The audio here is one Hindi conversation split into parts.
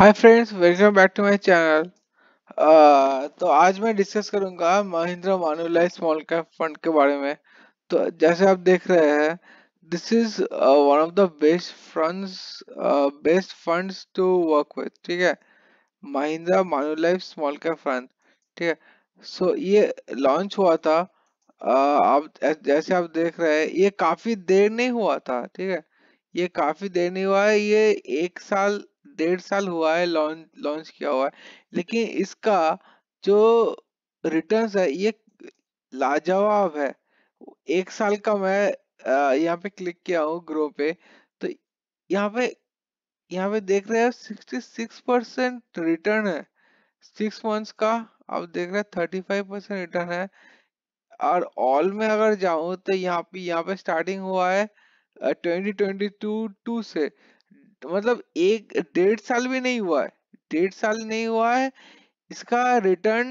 hi friends welcome back to my channel तो आज मैं डिस्कस करूंगा Mahindra Manulife small cap fund के बारे में तो जैसे आप देख रहे हैं this is one of the best funds best funds to work with ठीक है Mahindra Manulife small cap fund ठीक है सो so, ये लॉन्च हुआ था uh, आप जैसे आप देख रहे हैं ये काफी देर नहीं हुआ था ठीक है ये काफी देर नहीं हुआ है ये एक साल आ, डेढ़ साल हुआ है लॉन्च लॉन्च किया हुआ है लेकिन इसका जो रिटर्न है ये लाजवाब है एक साल का मैं यहाँ पे क्लिक किया हूँ ग्रो पे तो यहाँ पे यहाँ पे देख रहे हैं 66 परसेंट रिटर्न है सिक्स मंथ्स का आप देख रहे हैं 35 परसेंट रिटर्न है और ऑल में अगर जाऊं तो यहाँ पे यहाँ पे स्टार्टिंग हुआ है 2022 टू से मतलब एक डेढ़ साल भी नहीं हुआ है डेढ़ साल नहीं हुआ है इसका रिटर्न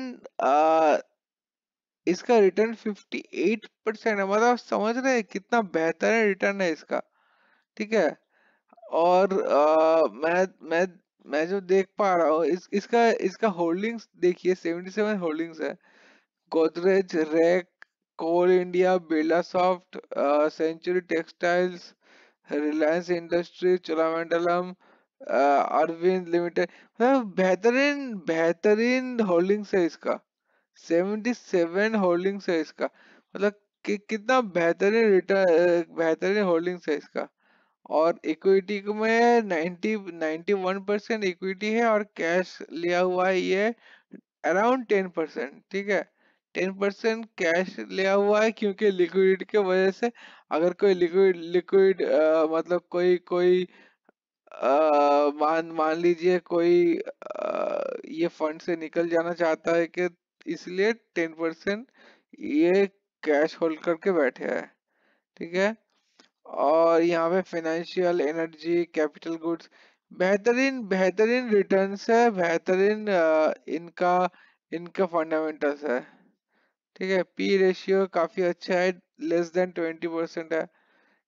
इसका रिटर्न 58 परसेंट है मतलब समझ रहे हैं कितना बेहतर है रिटर्न है इसका ठीक है और आ, मैं मैं मैं जो देख पा रहा हूँ इस, इसका इसका होल्डिंग्स देखिए 77 होल्डिंग्स है गोदरेज रैक कोल इंडिया बेला सॉफ्ट सेंचुरी टेक्सटाइल्स आ, रिलायंस इंडस्ट्री चोलामंडलम अरविंद लिमिटेड मतलब बेहतरीन बेहतरीन होल्डिंग्स है इसका 77 होल्डिंग्स है इसका मतलब कि कितना बेहतरीन रिटर्न uh, बेहतरीन होल्डिंग्स है इसका और इक्विटी में 90 91 परसेंट इक्विटी है और कैश लिया हुआ है ये अराउंड 10 परसेंट ठीक है टेन परसेंट कैश लिया हुआ है क्योंकि लिक्विड के वजह से अगर कोई लिक्विड लिक्विड मतलब कोई कोई आ, मान मान लीजिए कोई आ, ये फंड से निकल जाना चाहता है कि इसलिए टेन परसेंट ये कैश होल्ड करके बैठे है ठीक है और यहाँ पे फाइनेंशियल एनर्जी कैपिटल गुड्स बेहतरीन बेहतरीन रिटर्न्स है बेहतरीन इनका इनका फंडामेंटल्स है ठीक है पी रेशियो काफी अच्छा है लेस देन ट्वेंटी परसेंट है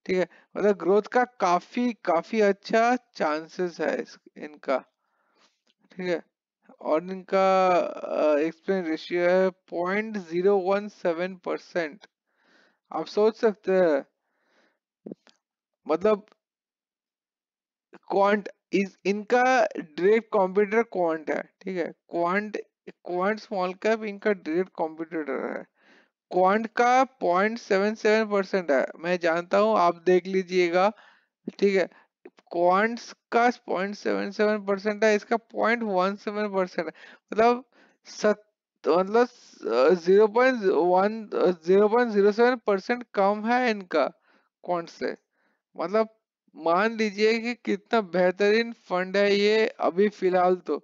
ठीक है मतलब ग्रोथ का काफी काफी अच्छा चांसेस है इनका ठीक है और इनका एक्सपेंस रेशियो है point zero one seven percent आप सोच सकते हैं मतलब क्वांट इस इनका डायरेक्ट कंप्यूटर क्वांट है ठीक है क्वांट क्वांट स्मॉल कैप इनका डायरेक्ट कॉम्पिटिटर है क्वांट का पॉइंट सेवन सेवन परसेंट है मैं जानता हूं आप देख लीजिएगा ठीक है क्वांट्स का पॉइंट सेवन सेवन परसेंट है इसका पॉइंट वन सेवन परसेंट मतलब सत मतलब zero point one zero point zero seven percent कम है इनका क्वांट से मतलब मान लीजिए कि कितना बेहतरीन फंड है ये अभी फिलहाल तो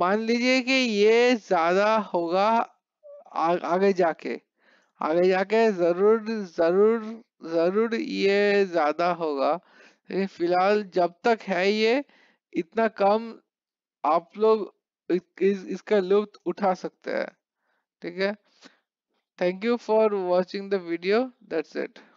मान लीजिए कि ये ज्यादा होगा आ, आगे जाके आगे जाके जरूर जरूर जरूर ये ज्यादा होगा लेकिन फिलहाल जब तक है ये इतना कम आप लोग इस, इसका लुप्त उठा सकते हैं ठीक है thank you for watching the video that's it